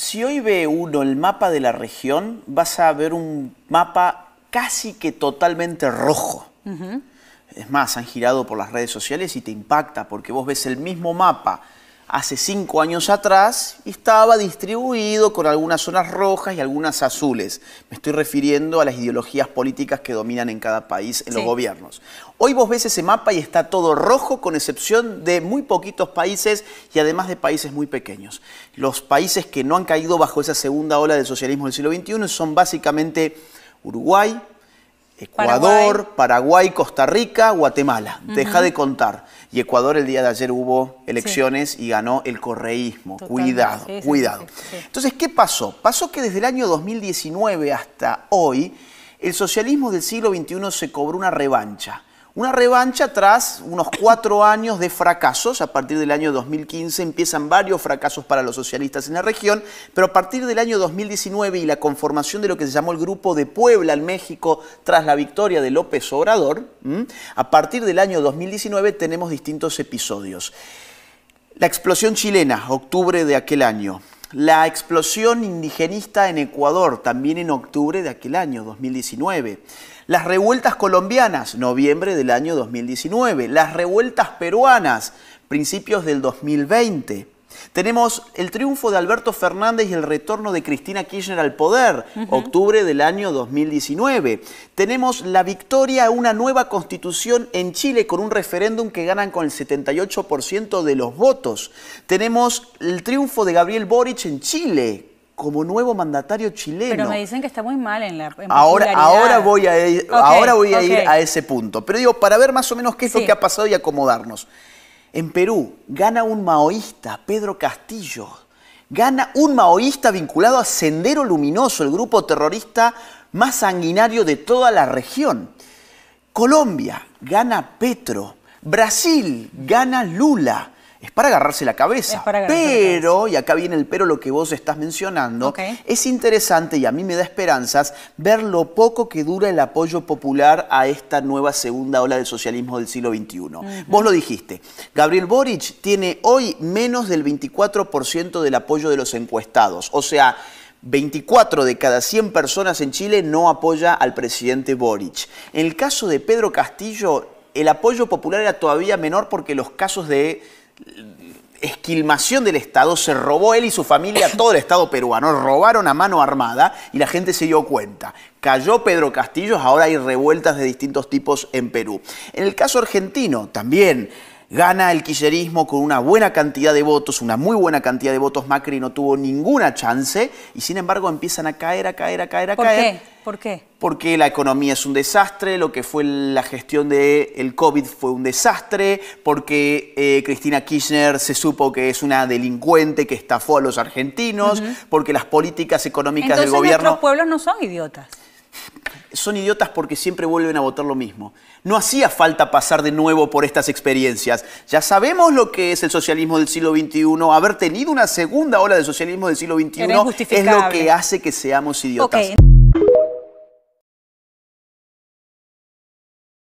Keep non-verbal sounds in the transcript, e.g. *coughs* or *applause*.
Si hoy ve uno el mapa de la región, vas a ver un mapa casi que totalmente rojo. Es más, han girado por las redes sociales y te impacta porque vos ves el mismo mapa hace cinco años atrás estaba distribuido con algunas zonas rojas y algunas azules. Me estoy refiriendo a las ideologías políticas que dominan en cada país en los gobiernos. Hoy vos ves ese mapa y está todo rojo con excepción de muy poquitos países y además de países muy pequeños. Los países que no han caído bajo esa segunda ola del socialismo del siglo XXI son básicamente Uruguay, Ecuador, Paraguay. Costa Rica, Guatemala. Deja de contar. Y Ecuador el día de ayer hubo elecciones y ganó el correísmo. Cuidado, cuidado. Entonces, ¿qué pasó? Pasó que desde el año 2019 hasta hoy, el socialismo del siglo XXI se cobró una revancha. Una revancha tras unos cuatro años de fracasos. A partir del año 2015 empiezan varios fracasos para los socialistas en la región, pero a partir del año 2019 y la conformación de lo que se llamó el Grupo de Puebla en México tras la victoria de López Obrador, a partir del año 2019 tenemos distintos episodios. La explosión chilena, octubre de aquel año la explosión indigenista en Ecuador, también en octubre de aquel año, 2019. Las revueltas colombianas, noviembre del año 2019. Las revueltas peruanas, principios del 2020 tenemos el triunfo de Alberto Fernández y el retorno de Cristina Kirchner al poder, octubre del año 2019. Tenemos la victoria a una nueva constitución en Chile con un referéndum que ganan con el 78% de los votos. Tenemos el triunfo de Gabriel Boric en Chile como nuevo mandatario chileno. Pero me dicen que está muy mal en la en ahora ahora voy a ir, ahora voy a ir a ese punto. Pero digo para ver más o menos qué es lo que ha pasado y acomodarnos. En Perú gana un maoísta, Pedro Castillo. Gana un maoísta vinculado a Sendero Luminoso, el grupo terrorista más sanguinario de toda la región. Colombia gana Petro. Brasil gana Lula es para agarrarse la cabeza. pero, y acá viene el pero, lo que vos estás mencionando, es interesante y a mí me da esperanzas ver lo poco que dura el apoyo popular a esta nueva segunda ola del socialismo del siglo XXI. Vos lo dijiste, Gabriel Boric tiene hoy menos del 24% del apoyo de los encuestados. O sea, 24 de cada 100 personas en Chile no apoya al presidente Boric. En el caso de Pedro Castillo, el apoyo popular era todavía menor porque los casos de esquilmación del Estado, se robó él y su familia *coughs* todo el Estado peruano, robaron a mano armada y la gente se dio cuenta. Cayó Pedro Castillo, ahora hay revueltas de distintos tipos en Perú. En el caso argentino también Gana el kirchnerismo con una buena cantidad de votos, una muy buena cantidad de votos. Macri no tuvo ninguna chance y sin embargo empiezan a caer, a caer, a caer, a ¿Por caer. Qué? ¿Por qué? Porque la economía es un desastre, lo que fue la gestión del COVID fue un desastre, porque eh, Cristina Kirchner se supo que es una delincuente que estafó a los argentinos, porque las políticas económicas del gobierno... los pueblos no son idiotas son idiotas porque siempre vuelven a votar lo mismo. No hacía falta pasar de nuevo por estas experiencias. Ya sabemos lo que es el socialismo del siglo XXI. Haber tenido una segunda ola de socialismo del siglo XXI es lo que hace que seamos idiotas.